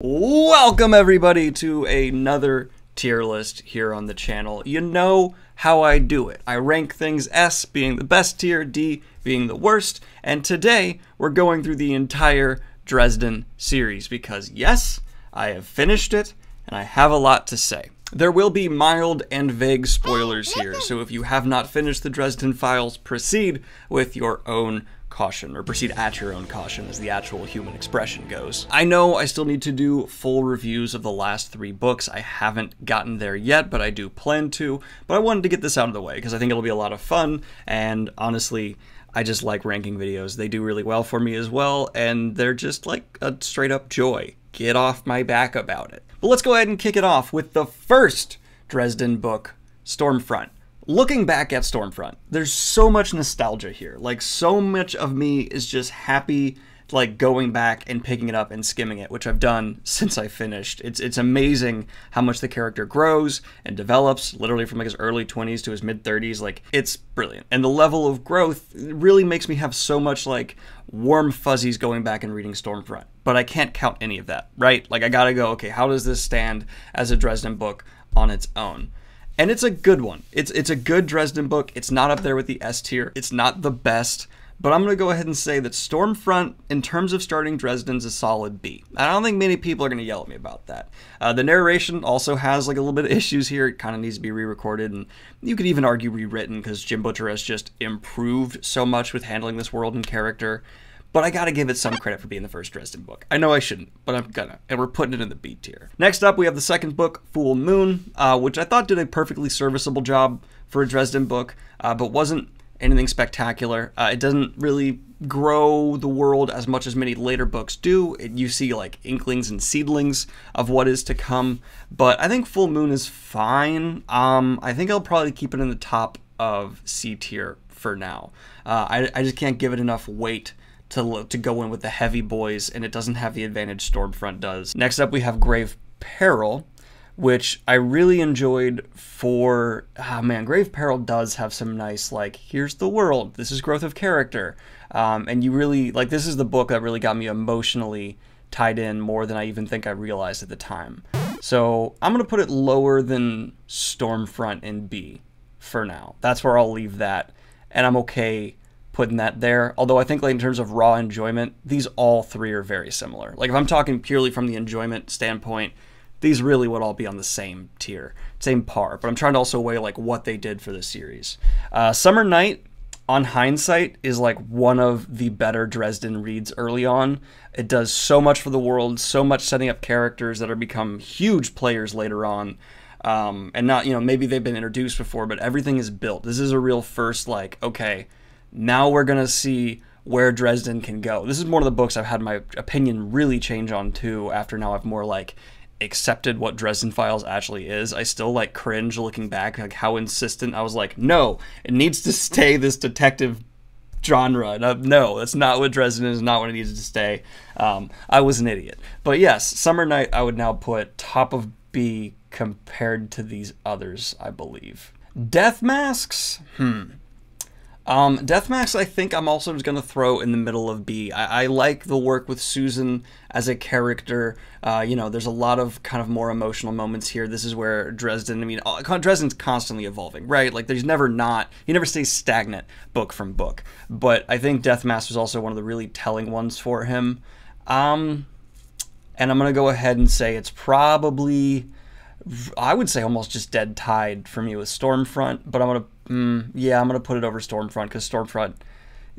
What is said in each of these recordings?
Welcome everybody to another tier list here on the channel. You know how I do it. I rank things S being the best tier, D being the worst, and today we're going through the entire Dresden series because yes, I have finished it and I have a lot to say. There will be mild and vague spoilers here, so if you have not finished the Dresden Files, proceed with your own caution, or proceed at your own caution as the actual human expression goes. I know I still need to do full reviews of the last three books. I haven't gotten there yet, but I do plan to. But I wanted to get this out of the way because I think it'll be a lot of fun, and honestly, I just like ranking videos. They do really well for me as well, and they're just like a straight up joy. Get off my back about it. But let's go ahead and kick it off with the first Dresden book, Stormfront looking back at Stormfront, there's so much nostalgia here. Like, so much of me is just happy, like, going back and picking it up and skimming it, which I've done since I finished. It's, it's amazing how much the character grows and develops, literally from, like, his early 20s to his mid 30s. Like, it's brilliant. And the level of growth really makes me have so much, like, warm fuzzies going back and reading Stormfront. But I can't count any of that, right? Like, I gotta go, okay, how does this stand as a Dresden book on its own? and it's a good one. It's it's a good Dresden book. It's not up there with the S tier. It's not the best, but I'm going to go ahead and say that Stormfront, in terms of starting Dresden's, a solid B. I don't think many people are going to yell at me about that. Uh, the narration also has like a little bit of issues here. It kind of needs to be re-recorded, and you could even argue rewritten because Jim Butcher has just improved so much with handling this world and character but I gotta give it some credit for being the first Dresden book. I know I shouldn't, but I'm gonna, and we're putting it in the B tier. Next up, we have the second book, Full Moon, uh, which I thought did a perfectly serviceable job for a Dresden book, uh, but wasn't anything spectacular. Uh, it doesn't really grow the world as much as many later books do. It, you see like inklings and seedlings of what is to come, but I think Full Moon is fine. Um, I think I'll probably keep it in the top of C tier for now. Uh, I, I just can't give it enough weight to, to go in with the heavy boys, and it doesn't have the advantage Stormfront does. Next up, we have Grave Peril, which I really enjoyed for, ah oh man, Grave Peril does have some nice, like, here's the world, this is growth of character. Um, and you really, like, this is the book that really got me emotionally tied in more than I even think I realized at the time. So I'm going to put it lower than Stormfront in B for now. That's where I'll leave that. And I'm okay putting that there. Although I think like in terms of raw enjoyment, these all three are very similar. Like if I'm talking purely from the enjoyment standpoint, these really would all be on the same tier, same par. But I'm trying to also weigh like what they did for the series. Uh, Summer Night, on hindsight, is like one of the better Dresden reads early on. It does so much for the world, so much setting up characters that are become huge players later on. Um, and not, you know, maybe they've been introduced before, but everything is built. This is a real first, like, okay, now we're going to see where Dresden can go. This is one of the books I've had my opinion really change on too after now I've more like accepted what Dresden Files actually is. I still like cringe looking back like how insistent I was like, "No, it needs to stay this detective genre. uh, no, that's not what Dresden is, not what it needs to stay. Um, I was an idiot. But yes, Summer Night I would now put top of B compared to these others, I believe. Death Masks? Hmm. Um, Deathmax, I think I'm also just going to throw in the middle of B. I, I like the work with Susan as a character. Uh, you know, there's a lot of kind of more emotional moments here. This is where Dresden, I mean, uh, Dresden's constantly evolving, right? Like, there's never not, he never stays stagnant book from book. But I think Deathmax was also one of the really telling ones for him. Um, and I'm going to go ahead and say it's probably, I would say almost just dead tied for me with Stormfront, but I'm going to Mm, yeah, I'm going to put it over Stormfront because Stormfront,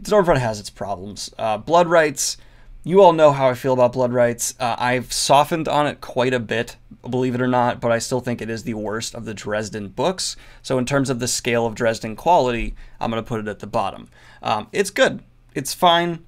Stormfront has its problems. Uh, Blood Rights, you all know how I feel about Blood Rights. Uh, I've softened on it quite a bit, believe it or not, but I still think it is the worst of the Dresden books. So in terms of the scale of Dresden quality, I'm going to put it at the bottom. Um, it's good. It's fine.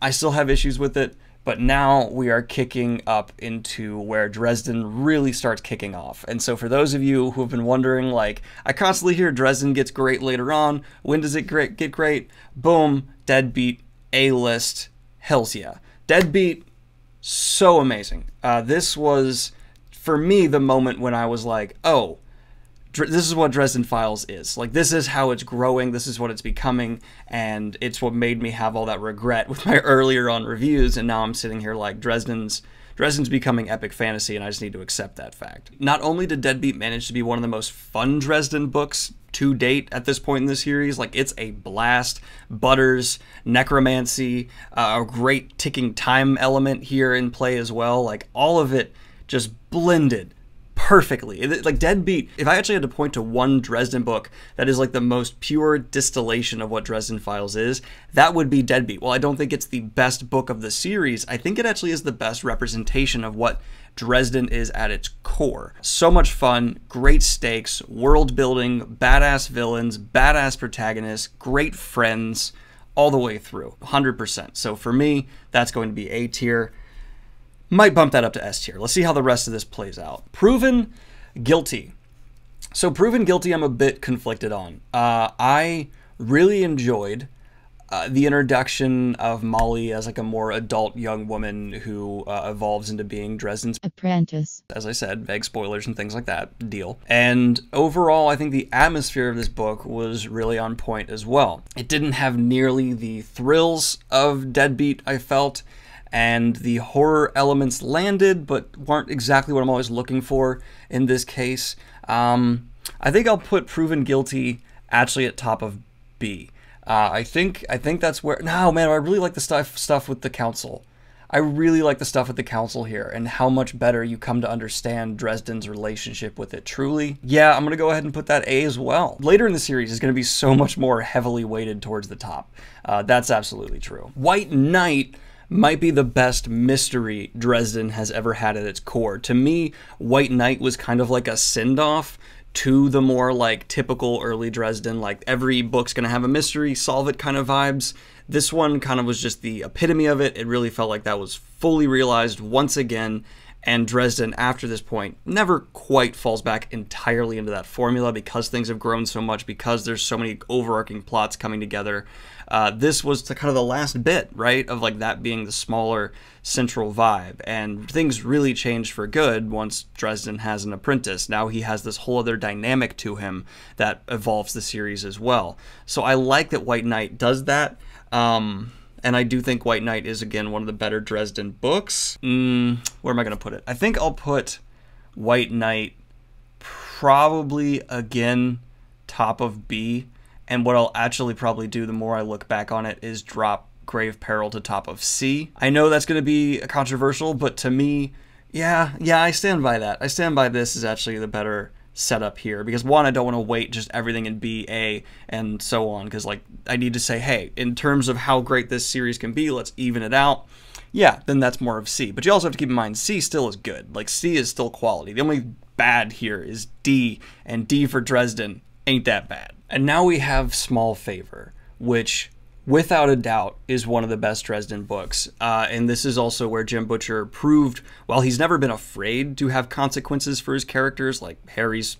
I still have issues with it. But now we are kicking up into where Dresden really starts kicking off. And so for those of you who have been wondering, like, I constantly hear Dresden gets great later on. When does it great, get great? Boom, Deadbeat, A-list, hells yeah. Deadbeat, so amazing. Uh, this was, for me, the moment when I was like, oh, this is what Dresden Files is. Like this is how it's growing, this is what it's becoming, and it's what made me have all that regret with my earlier on reviews and now I'm sitting here like Dresden's Dresden's becoming epic fantasy and I just need to accept that fact. Not only did Deadbeat manage to be one of the most fun Dresden books to date at this point in the series. Like it's a blast. Butters, necromancy, uh, a great ticking time element here in play as well. Like all of it just blended perfectly. It, like Deadbeat, if I actually had to point to one Dresden book that is like the most pure distillation of what Dresden Files is, that would be Deadbeat. While I don't think it's the best book of the series, I think it actually is the best representation of what Dresden is at its core. So much fun, great stakes, world building, badass villains, badass protagonists, great friends all the way through, 100%. So for me, that's going to be A tier. Might bump that up to S tier. Let's see how the rest of this plays out. Proven guilty. So proven guilty, I'm a bit conflicted on. Uh, I really enjoyed uh, the introduction of Molly as like a more adult young woman who uh, evolves into being Dresden's apprentice. As I said, vague spoilers and things like that deal. And overall, I think the atmosphere of this book was really on point as well. It didn't have nearly the thrills of Deadbeat, I felt and the horror elements landed, but weren't exactly what I'm always looking for in this case. Um, I think I'll put Proven Guilty actually at top of B. Uh, I think I think that's where. No, man, I really like the stuff stuff with the council. I really like the stuff with the council here and how much better you come to understand Dresden's relationship with it truly. Yeah, I'm going to go ahead and put that A as well. Later in the series is going to be so much more heavily weighted towards the top. Uh, that's absolutely true. White Knight might be the best mystery Dresden has ever had at its core. To me, White Knight was kind of like a send off to the more like typical early Dresden, like every book's gonna have a mystery, solve it kind of vibes. This one kind of was just the epitome of it. It really felt like that was fully realized once again and Dresden after this point never quite falls back entirely into that formula because things have grown so much, because there's so many overarching plots coming together. Uh, this was the, kind of the last bit, right, of like that being the smaller central vibe. And things really change for good once Dresden has an apprentice. Now he has this whole other dynamic to him that evolves the series as well. So I like that White Knight does that. Um, and I do think White Knight is again one of the better Dresden books. Mm, where am I going to put it? I think I'll put White Knight probably again top of B. And what I'll actually probably do the more I look back on it is drop Grave Peril to top of C. I know that's going to be controversial, but to me, yeah, yeah, I stand by that. I stand by this is actually the better setup here because one, I don't want to wait just everything in B, A, and so on because like I need to say, hey, in terms of how great this series can be, let's even it out. Yeah, then that's more of C. But you also have to keep in mind C still is good. Like C is still quality. The only bad here is D, and D for Dresden ain't that bad. And now we have small favor, which without a doubt, is one of the best Dresden books. Uh, and this is also where Jim Butcher proved, while he's never been afraid to have consequences for his characters, like Harry's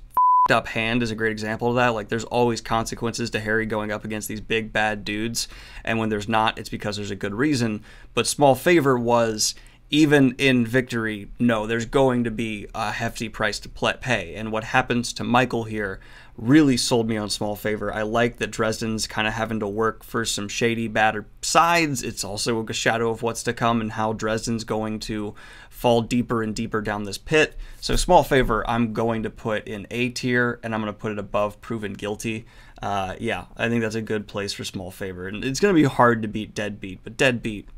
up hand is a great example of that. Like, there's always consequences to Harry going up against these big bad dudes, and when there's not, it's because there's a good reason. But Small Favor was even in victory, no, there's going to be a hefty price to pay. And what happens to Michael here really sold me on small favor. I like that Dresden's kind of having to work for some shady, batter sides. It's also a shadow of what's to come and how Dresden's going to fall deeper and deeper down this pit. So, small favor, I'm going to put in A tier and I'm going to put it above proven guilty. Uh, yeah, I think that's a good place for small favor. And it's going to be hard to beat Deadbeat, but Deadbeat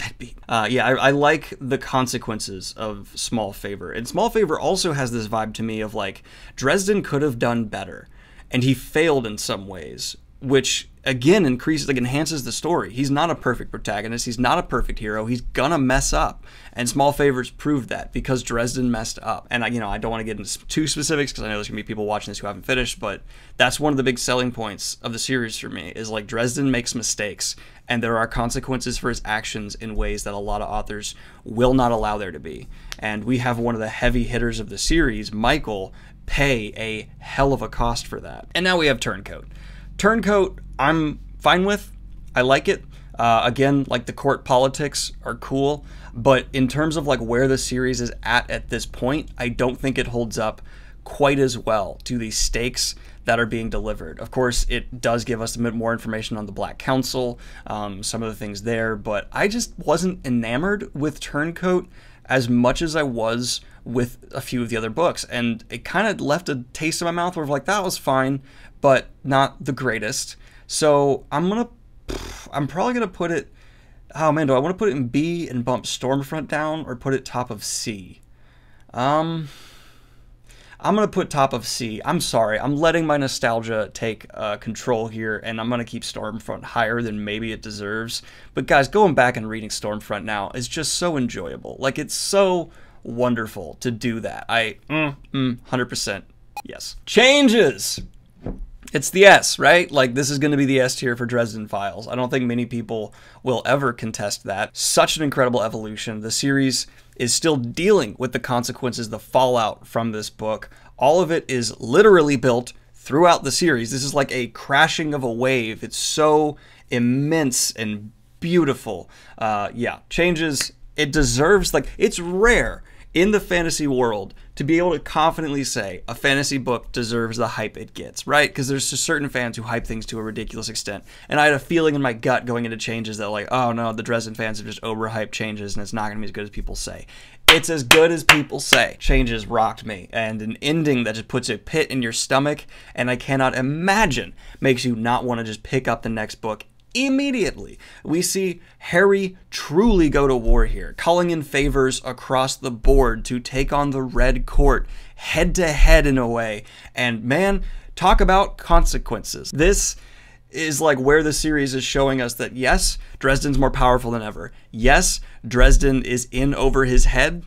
that Uh, yeah, I, I, like the consequences of Small Favor. And Small Favor also has this vibe to me of like, Dresden could have done better, and he failed in some ways which again increases like enhances the story. He's not a perfect protagonist. He's not a perfect hero. He's gonna mess up, and Small Favors proved that because Dresden messed up. And I, you know, I don't want to get into too specifics because I know there's gonna be people watching this who haven't finished, but that's one of the big selling points of the series for me is like Dresden makes mistakes, and there are consequences for his actions in ways that a lot of authors will not allow there to be. And we have one of the heavy hitters of the series, Michael, pay a hell of a cost for that. And now we have Turncoat. Turncoat, I'm fine with. I like it. Uh, again, like the court politics are cool, but in terms of like where the series is at at this point, I don't think it holds up quite as well to the stakes that are being delivered. Of course, it does give us a bit more information on the Black Council, um, some of the things there, but I just wasn't enamored with Turncoat as much as I was with a few of the other books. And it kind of left a taste in my mouth where I'm like, that was fine, but not the greatest. So I'm going to, I'm probably going to put it, oh man, do I want to put it in B and bump Stormfront down or put it top of C? Um, I'm going to put top of C. I'm sorry. I'm letting my nostalgia take uh, control here, and I'm going to keep Stormfront higher than maybe it deserves. But guys, going back and reading Stormfront now is just so enjoyable. Like, it's so wonderful to do that. I, mm, mm, 100%. Yes. Changes! It's the S, right? Like, this is going to be the S tier for Dresden Files. I don't think many people will ever contest that. Such an incredible evolution. The series is still dealing with the consequences, the fallout from this book. All of it is literally built throughout the series. This is like a crashing of a wave. It's so immense and beautiful. Uh, yeah, changes. It deserves, like, it's rare in the fantasy world to be able to confidently say a fantasy book deserves the hype it gets, right? Because there's just certain fans who hype things to a ridiculous extent. And I had a feeling in my gut going into changes that, like, oh no, the Dresden fans have just overhyped changes and it's not going to be as good as people say. It's as good as people say. Changes rocked me, and an ending that just puts a pit in your stomach, and I cannot imagine makes you not want to just pick up the next book Immediately, we see Harry truly go to war here, calling in favors across the board to take on the Red Court head to head in a way. And man, talk about consequences. This is like where the series is showing us that yes, Dresden's more powerful than ever. Yes, Dresden is in over his head,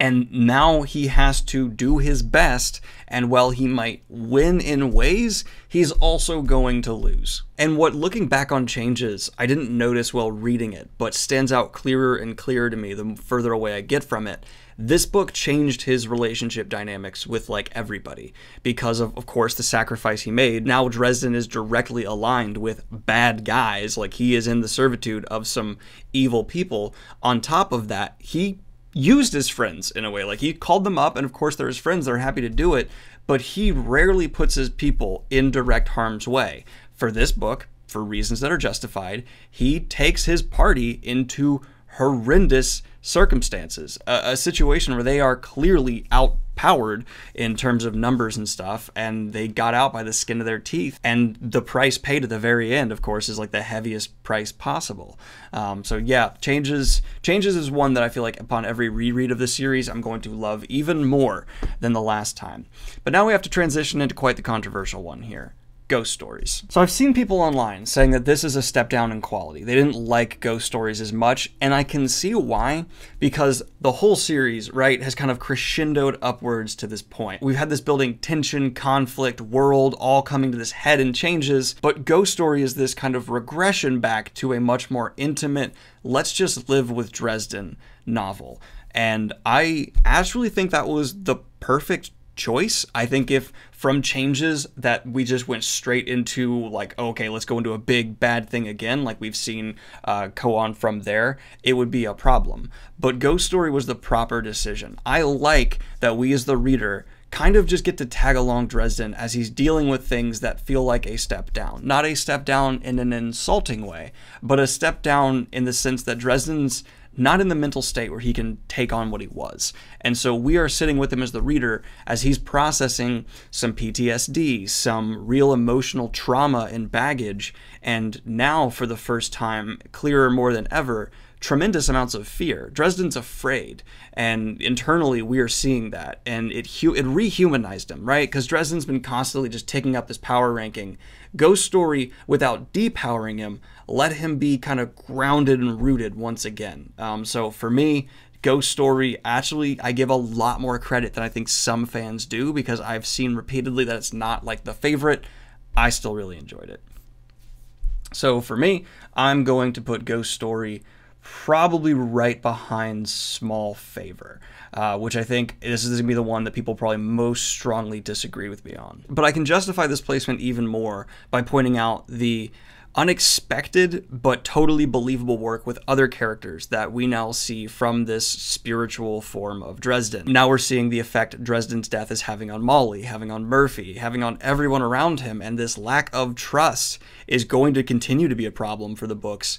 and now he has to do his best. And while he might win in ways, he's also going to lose. And what looking back on changes, I didn't notice while reading it, but stands out clearer and clearer to me the further away I get from it. This book changed his relationship dynamics with like everybody because of, of course, the sacrifice he made. Now Dresden is directly aligned with bad guys. Like he is in the servitude of some evil people. On top of that, he used his friends in a way. Like he called them up, and of course, they're his friends, they're happy to do it, but he rarely puts his people in direct harm's way. For this book, for reasons that are justified, he takes his party into horrendous circumstances, a, a situation where they are clearly out powered in terms of numbers and stuff, and they got out by the skin of their teeth. And the price paid at the very end, of course, is like the heaviest price possible. Um, so yeah, changes changes is one that I feel like upon every reread of the series, I'm going to love even more than the last time. But now we have to transition into quite the controversial one here. Ghost Stories. So I've seen people online saying that this is a step down in quality. They didn't like Ghost Stories as much, and I can see why, because the whole series, right, has kind of crescendoed upwards to this point. We've had this building tension, conflict, world, all coming to this head and changes, but Ghost Story is this kind of regression back to a much more intimate, let's just live with Dresden novel. And I actually think that was the perfect choice. I think if from changes that we just went straight into like, okay, let's go into a big bad thing again, like we've seen uh, go on from there, it would be a problem. But Ghost Story was the proper decision. I like that we as the reader kind of just get to tag along Dresden as he's dealing with things that feel like a step down. Not a step down in an insulting way, but a step down in the sense that Dresden's not in the mental state where he can take on what he was. And so we are sitting with him as the reader as he's processing some PTSD, some real emotional trauma and baggage, and now for the first time, clearer more than ever, tremendous amounts of fear. Dresden's afraid, and internally we are seeing that, and it hu- it rehumanized him, right? Because Dresden's been constantly just taking up this power ranking. Ghost Story, without depowering him, let him be kind of grounded and rooted once again. Um, so for me, Ghost Story actually I give a lot more credit than I think some fans do because I've seen repeatedly that it's not like the favorite. I still really enjoyed it. So for me, I'm going to put Ghost Story probably right behind Small Favor, uh, which I think this is going to be the one that people probably most strongly disagree with me on. But I can justify this placement even more by pointing out the unexpected but totally believable work with other characters that we now see from this spiritual form of Dresden. Now we're seeing the effect Dresden's death is having on Molly, having on Murphy, having on everyone around him, and this lack of trust is going to continue to be a problem for the books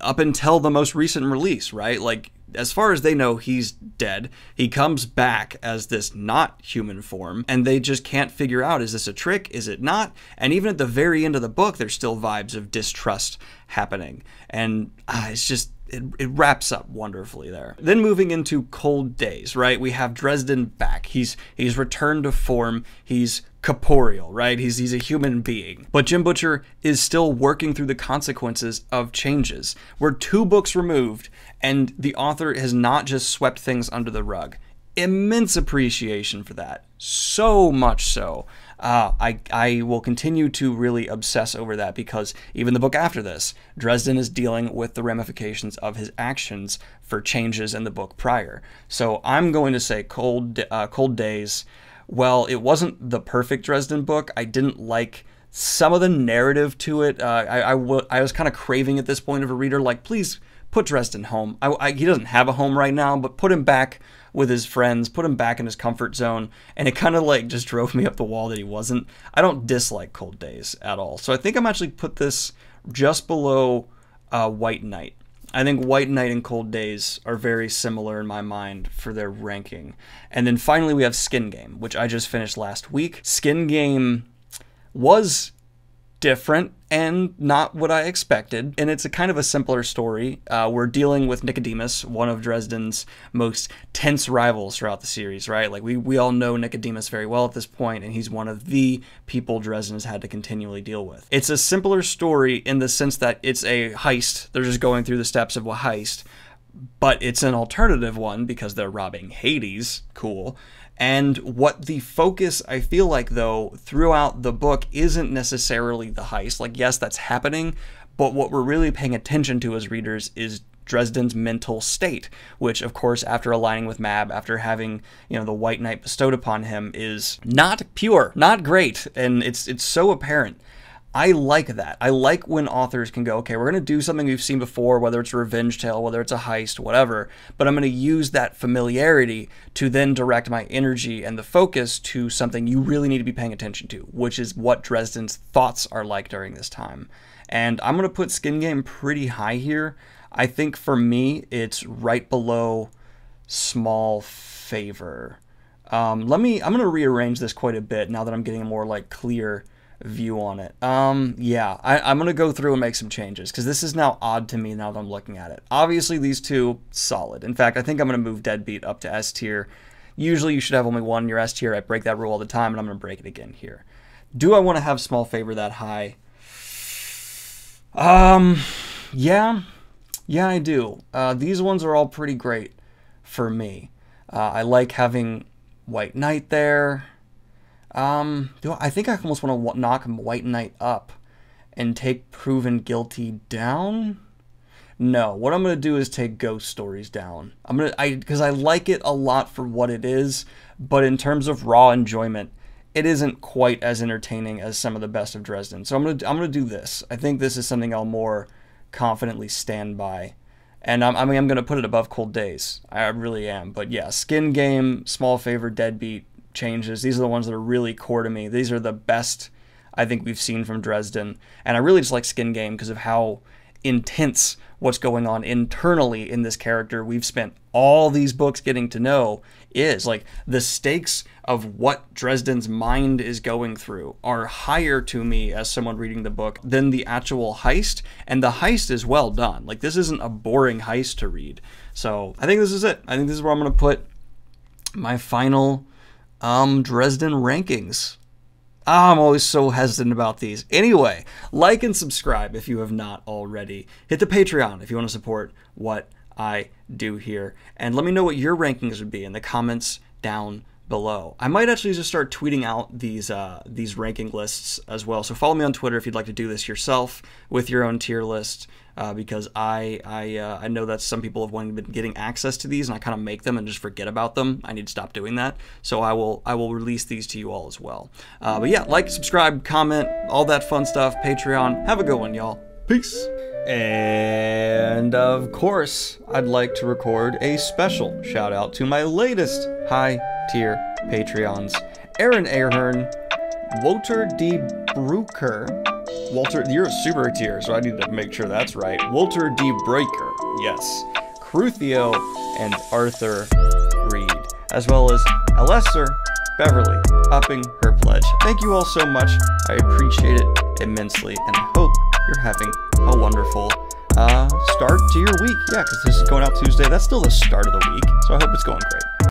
up until the most recent release, right? Like, as far as they know, he's dead. He comes back as this not human form, and they just can't figure out is this a trick? Is it not? And even at the very end of the book, there's still vibes of distrust happening. And uh, it's just, it, it wraps up wonderfully there. Then moving into Cold Days, right? We have Dresden back. He's he's returned to form. He's corporeal, right? He's he's a human being. But Jim Butcher is still working through the consequences of changes. We're two books removed and the author has not just swept things under the rug. Immense appreciation for that. So much so. Uh, I, I will continue to really obsess over that because even the book after this, Dresden is dealing with the ramifications of his actions for changes in the book prior. So I'm going to say Cold, uh, Cold Days, well, it wasn't the perfect Dresden book. I didn't like some of the narrative to it. Uh, I, I, was kind of craving at this point of a reader, like, please put Dresden home. I, I, he doesn't have a home right now, but put him back with his friends, put him back in his comfort zone. And it kind of like just drove me up the wall that he wasn't. I don't dislike Cold Days at all. So I think I'm actually put this just below uh, White Knight. I think White Night and Cold Days are very similar in my mind for their ranking. And then finally, we have Skin Game, which I just finished last week. Skin Game was different and not what I expected. And it's a kind of a simpler story. Uh, we're dealing with Nicodemus, one of Dresden's most tense rivals throughout the series, right? Like we, we all know Nicodemus very well at this point, and he's one of the people Dresden has had to continually deal with. It's a simpler story in the sense that it's a heist. They're just going through the steps of a heist, but it's an alternative one because they're robbing Hades. Cool. And what the focus, I feel like, though, throughout the book isn't necessarily the heist. Like, yes, that's happening, but what we're really paying attention to as readers is Dresden's mental state, which, of course, after aligning with Mab, after having you know the White Knight bestowed upon him, is not pure, not great, and it's it's so apparent. I like that. I like when authors can go, okay, we're going to do something we've seen before, whether it's a revenge tale, whether it's a heist, whatever, but I'm going to use that familiarity to then direct my energy and the focus to something you really need to be paying attention to, which is what Dresden's thoughts are like during this time. And I'm going to put Skin Game pretty high here. I think for me, it's right below Small Favor. Um, let me, I'm going to rearrange this quite a bit now that I'm getting more like clear view on it. Um, yeah, I, am going to go through and make some changes because this is now odd to me now that I'm looking at it. Obviously, these two, solid. In fact, I think I'm going to move Deadbeat up to S tier. Usually, you should have only one in your S tier. I break that rule all the time, and I'm going to break it again here. Do I want to have Small Favor that high? Um, yeah. Yeah, I do. Uh, these ones are all pretty great for me. Uh, I like having White Knight there. Um, do I, I think I almost want to knock White Knight up and take Proven Guilty down? No, what I'm gonna do is take Ghost Stories down. I'm gonna I because I like it a lot for what it is, but in terms of raw enjoyment, it isn't quite as entertaining as some of the best of Dresden. So I'm gonna I'm gonna do this. I think this is something I'll more confidently stand by, and I'm I mean I'm gonna put it above Cold Days. I really am. But yeah, Skin Game, Small Favor, Deadbeat, changes. These are the ones that are really core to me. These are the best I think we've seen from Dresden. And I really just like Skin Game because of how intense what's going on internally in this character we've spent all these books getting to know is like the stakes of what Dresden's mind is going through are higher to me as someone reading the book than the actual heist and the heist is well done like this isn't a boring heist to read so I think this is it I think this is where I'm going to put my final um, Dresden rankings. Oh, I'm always so hesitant about these. Anyway, like and subscribe if you have not already. Hit the Patreon if you want to support what I do here. And let me know what your rankings would be in the comments down below. I might actually just start tweeting out these uh, these ranking lists as well. So follow me on Twitter if you'd like to do this yourself with your own tier list uh, because I I, uh, I know that some people have been getting access to these and I kind of make them and just forget about them. I need to stop doing that. So I will I will release these to you all as well. Uh, but yeah, like, subscribe, comment, all that fun stuff. Patreon. Have a good one, y'all. Peace. And of course, I'd like to record a special shout out to my latest high tier Patreons Aaron Ahern, Walter D. Bruker. Walter, you're a super tier, so I need to make sure that's right. Walter D. Breaker, yes. Cruthio and Arthur Reed, as well as Alessa, Beverly, upping her pledge. Thank you all so much. I appreciate it immensely, and I hope you're having a wonderful uh, start to your week. Yeah, because this is going out Tuesday. That's still the start of the week, so I hope it's going great.